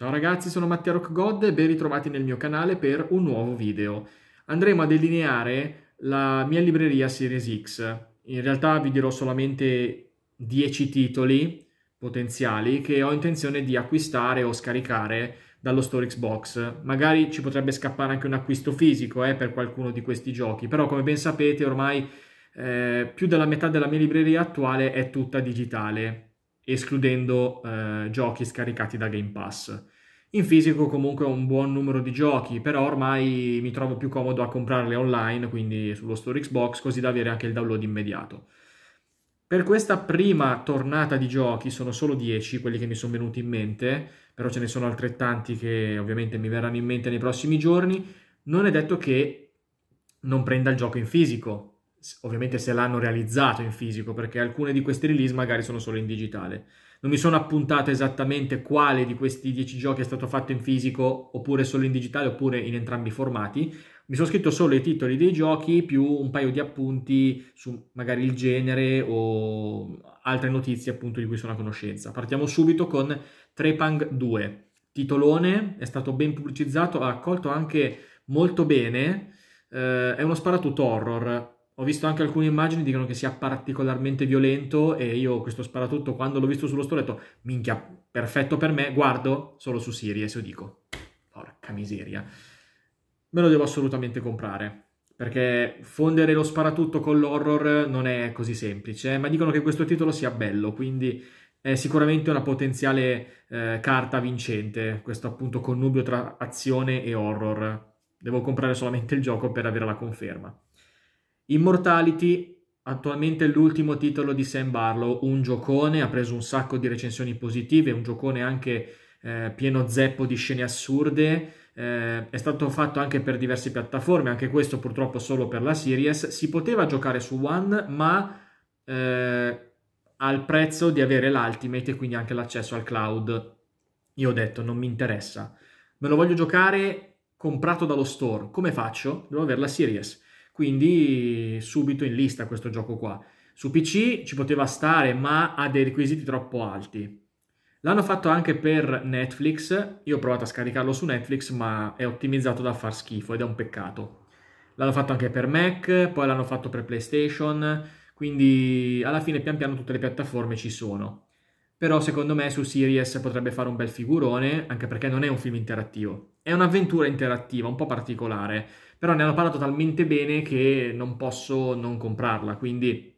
Ciao ragazzi, sono Mattia Rock God e ben ritrovati nel mio canale per un nuovo video. Andremo a delineare la mia libreria Series X. In realtà vi dirò solamente 10 titoli potenziali che ho intenzione di acquistare o scaricare dallo store Xbox. Magari ci potrebbe scappare anche un acquisto fisico eh, per qualcuno di questi giochi, però come ben sapete ormai eh, più della metà della mia libreria attuale è tutta digitale escludendo eh, giochi scaricati da Game Pass. In fisico comunque ho un buon numero di giochi, però ormai mi trovo più comodo a comprarle online, quindi sullo store Xbox, così da avere anche il download immediato. Per questa prima tornata di giochi sono solo 10 quelli che mi sono venuti in mente, però ce ne sono altrettanti che ovviamente mi verranno in mente nei prossimi giorni. Non è detto che non prenda il gioco in fisico, ovviamente se l'hanno realizzato in fisico, perché alcune di queste release magari sono solo in digitale. Non mi sono appuntato esattamente quale di questi 10 giochi è stato fatto in fisico, oppure solo in digitale, oppure in entrambi i formati. Mi sono scritto solo i titoli dei giochi più un paio di appunti su magari il genere o altre notizie appunto di cui sono a conoscenza. Partiamo subito con Trepang 2. Titolone, è stato ben pubblicizzato, ha accolto anche molto bene. Eh, è uno sparatutto horror ho visto anche alcune immagini dicono che sia particolarmente violento e io questo sparatutto quando l'ho visto sullo store ho detto minchia, perfetto per me, guardo solo su Sirius, e dico porca miseria. Me lo devo assolutamente comprare perché fondere lo sparatutto con l'horror non è così semplice, eh, ma dicono che questo titolo sia bello, quindi è sicuramente una potenziale eh, carta vincente, questo appunto connubio tra azione e horror. Devo comprare solamente il gioco per avere la conferma. Immortality, attualmente l'ultimo titolo di Sam Barlow, un giocone, ha preso un sacco di recensioni positive, un giocone anche eh, pieno zeppo di scene assurde, eh, è stato fatto anche per diverse piattaforme, anche questo purtroppo solo per la Series, si poteva giocare su One, ma eh, al prezzo di avere l'Ultimate e quindi anche l'accesso al cloud. Io ho detto, non mi interessa. Me lo voglio giocare comprato dallo store. Come faccio? Devo avere la Series quindi subito in lista questo gioco qua. Su PC ci poteva stare, ma ha dei requisiti troppo alti. L'hanno fatto anche per Netflix, io ho provato a scaricarlo su Netflix, ma è ottimizzato da far schifo ed è un peccato. L'hanno fatto anche per Mac, poi l'hanno fatto per PlayStation, quindi alla fine pian piano tutte le piattaforme ci sono però secondo me su Series potrebbe fare un bel figurone, anche perché non è un film interattivo. È un'avventura interattiva, un po' particolare, però ne hanno parlato talmente bene che non posso non comprarla, quindi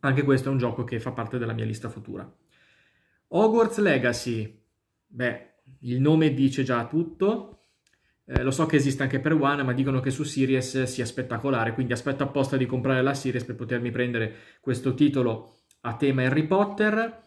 anche questo è un gioco che fa parte della mia lista futura. Hogwarts Legacy, beh, il nome dice già tutto. Eh, lo so che esiste anche per One, ma dicono che su Series sia spettacolare, quindi aspetto apposta di comprare la Series per potermi prendere questo titolo a tema Harry Potter.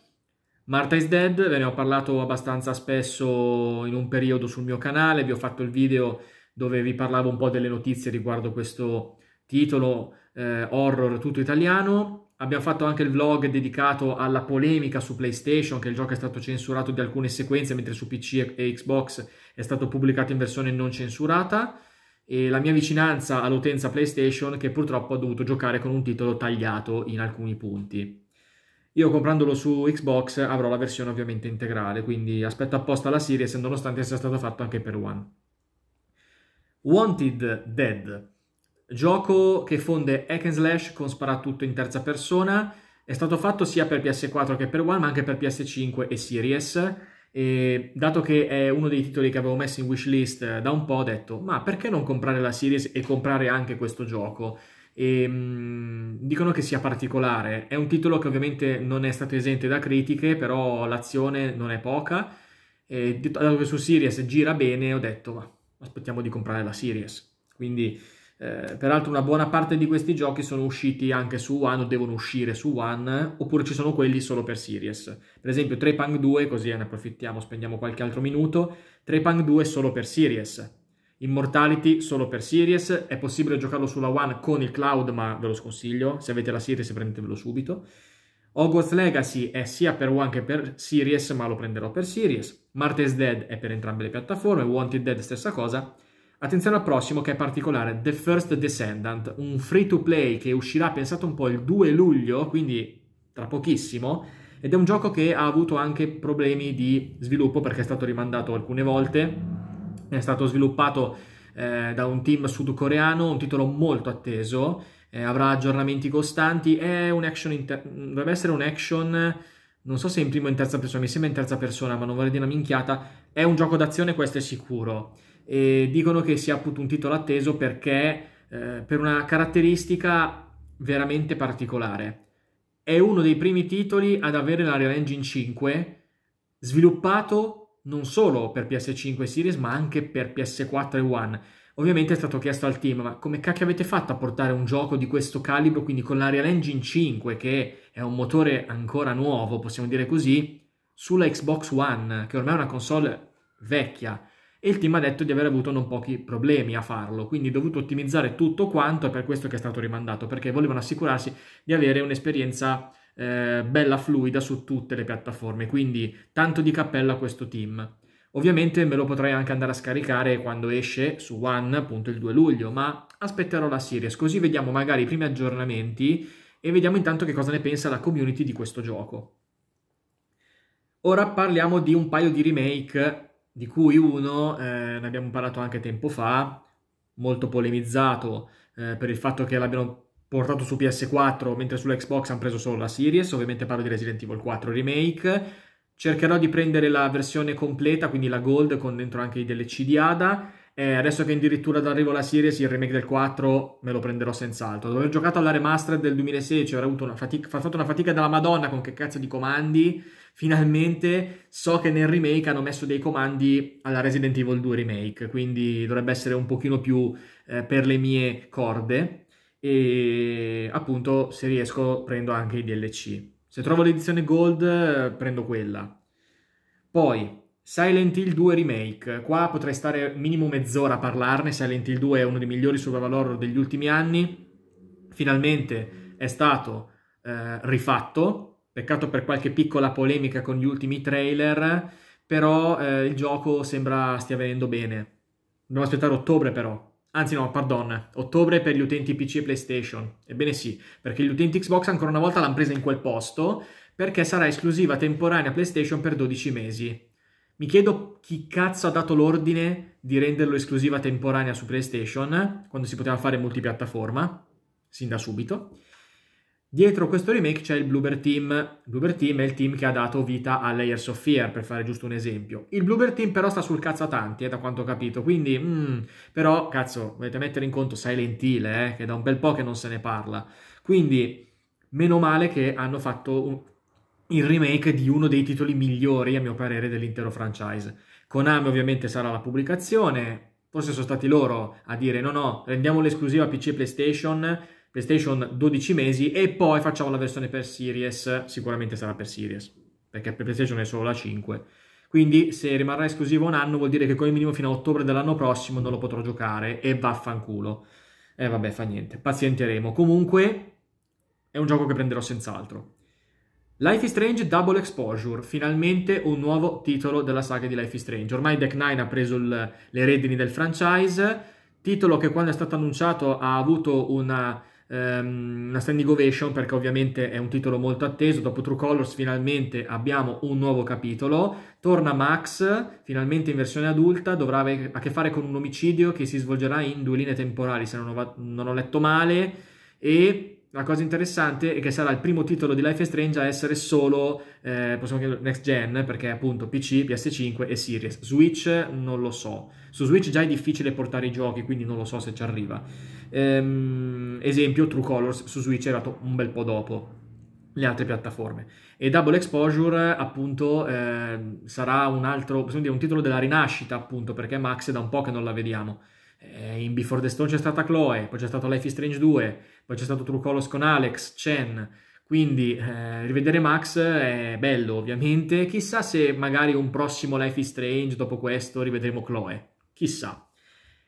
Marta is Dead, ve ne ho parlato abbastanza spesso in un periodo sul mio canale, vi ho fatto il video dove vi parlavo un po' delle notizie riguardo questo titolo eh, horror tutto italiano. Abbiamo fatto anche il vlog dedicato alla polemica su PlayStation, che il gioco è stato censurato di alcune sequenze, mentre su PC e Xbox è stato pubblicato in versione non censurata. E la mia vicinanza all'utenza PlayStation, che purtroppo ha dovuto giocare con un titolo tagliato in alcuni punti. Io comprandolo su Xbox avrò la versione ovviamente integrale, quindi aspetto apposta la serie, essendo nonostante sia stato fatto anche per One. Wanted Dead, gioco che fonde hack and slash con sparatutto in terza persona, è stato fatto sia per PS4 che per One, ma anche per PS5 e Series. E dato che è uno dei titoli che avevo messo in wishlist da un po', ho detto: ma perché non comprare la Series e comprare anche questo gioco? e mh, mm, dicono che sia particolare. È un titolo che ovviamente non è stato esente da critiche, però l'azione non è poca. E dato che su Series gira bene, ho detto ma aspettiamo di comprare la Series. Quindi, eh, peraltro, una buona parte di questi giochi sono usciti anche su One o devono uscire su One, oppure ci sono quelli solo per Series. Per esempio, Trepang 2, così ne approfittiamo, spendiamo qualche altro minuto. Trepang 2 solo per Series Immortality solo per Series, è possibile giocarlo sulla One con il cloud, ma ve lo sconsiglio, se avete la Series prendetevelo subito. Hogwarts Legacy è sia per One che per Series, ma lo prenderò per Series. Martes Dead è per entrambe le piattaforme, Wanted Dead stessa cosa. Attenzione al prossimo che è particolare, The First Descendant, un free to play che uscirà, pensate un po', il 2 luglio, quindi tra pochissimo, ed è un gioco che ha avuto anche problemi di sviluppo perché è stato rimandato alcune volte è stato sviluppato eh, da un team sudcoreano, un titolo molto atteso, eh, avrà aggiornamenti costanti, inter- dovrebbe essere un action, non so se in prima o in terza persona, mi sembra in terza persona, ma non vorrei dire una minchiata, è un gioco d'azione, questo è sicuro. E dicono che sia appunto un titolo atteso perché eh, per una caratteristica veramente particolare. È uno dei primi titoli ad avere la Real Engine 5 sviluppato non solo per PS5 e Series ma anche per PS4 e One. Ovviamente è stato chiesto al team, ma come cacchio avete fatto a portare un gioco di questo calibro, quindi con la Real Engine 5, che è un motore ancora nuovo, possiamo dire così, sulla Xbox One, che ormai è una console vecchia? E il team ha detto di aver avuto non pochi problemi a farlo, quindi dovuto ottimizzare tutto quanto, è per questo che è stato rimandato, perché volevano assicurarsi di avere un'esperienza eh, bella fluida su tutte le piattaforme, quindi tanto di cappello a questo team. Ovviamente me lo potrei anche andare a scaricare quando esce su One appunto il 2 luglio, ma aspetterò la Series, così vediamo magari i primi aggiornamenti e vediamo intanto che cosa ne pensa la community di questo gioco. Ora parliamo di un paio di remake, di cui uno eh, ne abbiamo parlato anche tempo fa, molto polemizzato eh, per il fatto che l'abbiano portato su PS4, mentre sull'Xbox hanno preso solo la Series, ovviamente parlo di Resident Evil 4 Remake. Cercherò di prendere la versione completa, quindi la Gold, con dentro anche i DLC di Ada. Eh, adesso che addirittura arrivo la Series, il remake del 4 me lo prenderò senz'altro. Dopo aver giocato alla remastered del 2016, ho avuto una fatica, fatto una fatica della Madonna con che cazzo di comandi. Finalmente so che nel remake hanno messo dei comandi alla Resident Evil 2 Remake, quindi dovrebbe essere un pochino più eh, per le mie corde e appunto se riesco prendo anche i DLC. Se trovo l'edizione Gold prendo quella. Poi Silent Hill 2 Remake, qua potrei stare minimo mezz'ora a parlarne, Silent Hill 2 è uno dei migliori survival horror degli ultimi anni, finalmente è stato eh, rifatto, peccato per qualche piccola polemica con gli ultimi trailer, però eh, il gioco sembra stia venendo bene. Dobbiamo aspettare ottobre però, Anzi no, pardon, ottobre per gli utenti PC e PlayStation. Ebbene sì, perché gli utenti Xbox ancora una volta l'hanno presa in quel posto, perché sarà esclusiva temporanea PlayStation per 12 mesi. Mi chiedo chi cazzo ha dato l'ordine di renderlo esclusiva temporanea su PlayStation, quando si poteva fare multipiattaforma, sin da subito. Dietro questo remake c'è il Bloober Team. Il Bloober Team è il team che ha dato vita a Layers of Fear, per fare giusto un esempio. Il Bloober Team però sta sul cazzo a tanti, eh, da quanto ho capito. Quindi, mm, però, cazzo, volete mettere in conto Silent Hill, eh, che da un bel po' che non se ne parla. Quindi, meno male che hanno fatto un, il remake di uno dei titoli migliori, a mio parere, dell'intero franchise. Konami ovviamente sarà la pubblicazione, forse sono stati loro a dire no no, rendiamo l'esclusiva PC e PlayStation PlayStation 12 mesi e poi facciamo la versione per Series, sicuramente sarà per Series, perché per PlayStation è solo la 5. Quindi se rimarrà esclusivo un anno vuol dire che come minimo fino a ottobre dell'anno prossimo non lo potrò giocare e vaffanculo. E eh, vabbè, fa niente, pazienteremo. Comunque è un gioco che prenderò senz'altro. Life is Strange Double Exposure, finalmente un nuovo titolo della saga di Life is Strange. Ormai Deck 9 ha preso il, le redini del franchise, titolo che quando è stato annunciato ha avuto una Ehm, una standing ovation perché ovviamente è un titolo molto atteso. Dopo True Colors finalmente abbiamo un nuovo capitolo. Torna Max, finalmente in versione adulta, dovrà avere a che fare con un omicidio che si svolgerà in due linee temporali, se non ho, non ho letto male, e la cosa interessante è che sarà il primo titolo di Life is Strange a essere solo, eh, possiamo chiamarlo next gen, perché appunto PC, PS5 e Series. Switch non lo so. Su Switch già è difficile portare i giochi, quindi non lo so se ci arriva. Ehm, esempio, True Colors su Switch è arrivato un bel po' dopo le altre piattaforme. E Double Exposure, appunto, eh, sarà un altro, possiamo dire, un titolo della rinascita, appunto, perché Max è da un po' che non la vediamo eh, in Before the Stone c'è stata Chloe, poi c'è stato Life is Strange 2, poi c'è stato True Colors con Alex, Chen, quindi eh, rivedere Max è bello ovviamente, chissà se magari un prossimo Life is Strange dopo questo rivedremo Chloe, chissà.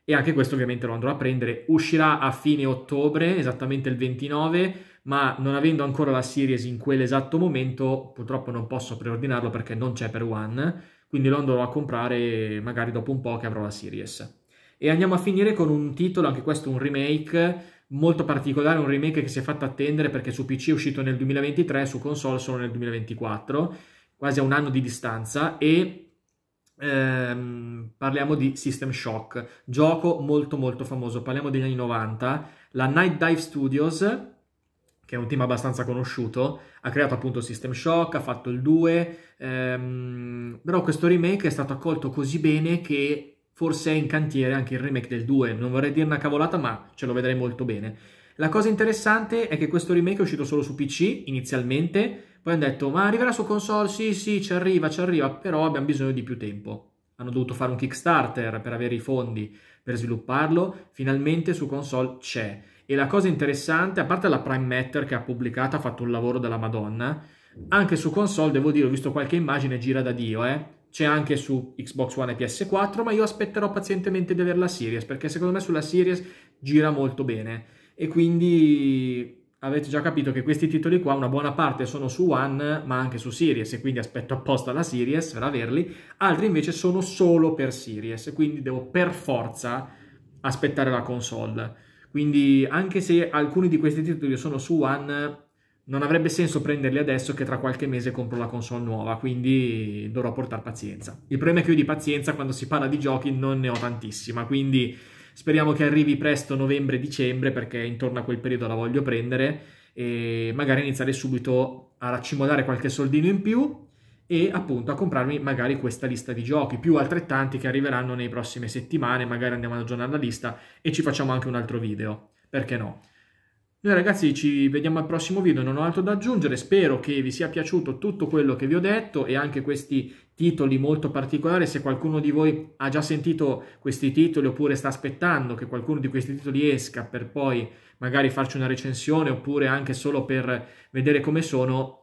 E anche questo ovviamente lo andrò a prendere, uscirà a fine ottobre, esattamente il 29, ma non avendo ancora la series in quell'esatto momento purtroppo non posso preordinarlo perché non c'è per One, quindi lo andrò a comprare magari dopo un po' che avrò la series. E andiamo a finire con un titolo, anche questo un remake molto particolare, un remake che si è fatto attendere perché su PC è uscito nel 2023, su console solo nel 2024, quasi a un anno di distanza e ehm, parliamo di System Shock, gioco molto molto famoso, parliamo degli anni 90, la Night Dive Studios che è un team abbastanza conosciuto, ha creato appunto System Shock, ha fatto il 2, ehm, però questo remake è stato accolto così bene che forse è in cantiere anche il remake del 2, non vorrei dire una cavolata ma ce lo vedrei molto bene. La cosa interessante è che questo remake è uscito solo su PC inizialmente, poi hanno detto ma arriverà su console, sì sì ci arriva, ci arriva, però abbiamo bisogno di più tempo. Hanno dovuto fare un Kickstarter per avere i fondi per svilupparlo, finalmente su console c'è. E la cosa interessante, a parte la Prime Matter che ha pubblicato, ha fatto un lavoro della Madonna, anche su console devo dire, ho visto qualche immagine, gira da Dio, eh c'è anche su Xbox One e PS4, ma io aspetterò pazientemente di avere la Series, perché secondo me sulla Series gira molto bene. E quindi avete già capito che questi titoli qua, una buona parte sono su One, ma anche su Series, e quindi aspetto apposta la Series per averli. Altri invece sono solo per Series, quindi devo per forza aspettare la console. Quindi anche se alcuni di questi titoli sono su One, non avrebbe senso prenderli adesso che tra qualche mese compro la console nuova, quindi dovrò portare pazienza. Il problema è che io di pazienza quando si parla di giochi non ne ho tantissima, quindi speriamo che arrivi presto novembre-dicembre perché intorno a quel periodo la voglio prendere e magari iniziare subito a raccimolare qualche soldino in più e appunto a comprarmi magari questa lista di giochi, più altrettanti che arriveranno nei prossime settimane, magari andiamo ad aggiornare la lista e ci facciamo anche un altro video, perché no? Noi ragazzi ci vediamo al prossimo video, non ho altro da aggiungere, spero che vi sia piaciuto tutto quello che vi ho detto e anche questi titoli molto particolari, se qualcuno di voi ha già sentito questi titoli oppure sta aspettando che qualcuno di questi titoli esca per poi magari farci una recensione oppure anche solo per vedere come sono,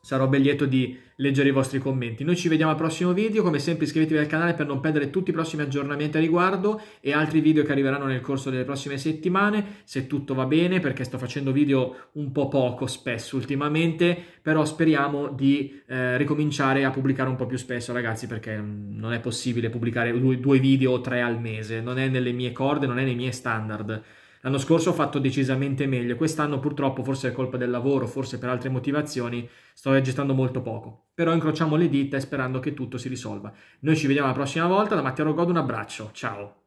sarò ben lieto di leggere i vostri commenti. Noi ci vediamo al prossimo video, come sempre iscrivetevi al canale per non perdere tutti i prossimi aggiornamenti a riguardo e altri video che arriveranno nel corso delle prossime settimane, se tutto va bene, perché sto facendo video un po' poco spesso ultimamente, però speriamo di eh, ricominciare a pubblicare un po' più spesso ragazzi, perché mm, non è possibile pubblicare due, due video o tre al mese, non è nelle mie corde, non è nei miei standard. L'anno scorso ho fatto decisamente meglio, quest'anno purtroppo forse è colpa del lavoro, forse per altre motivazioni, sto registrando molto poco. Però incrociamo le dita e sperando che tutto si risolva. Noi ci vediamo la prossima volta, da Matteo Godo un abbraccio, ciao!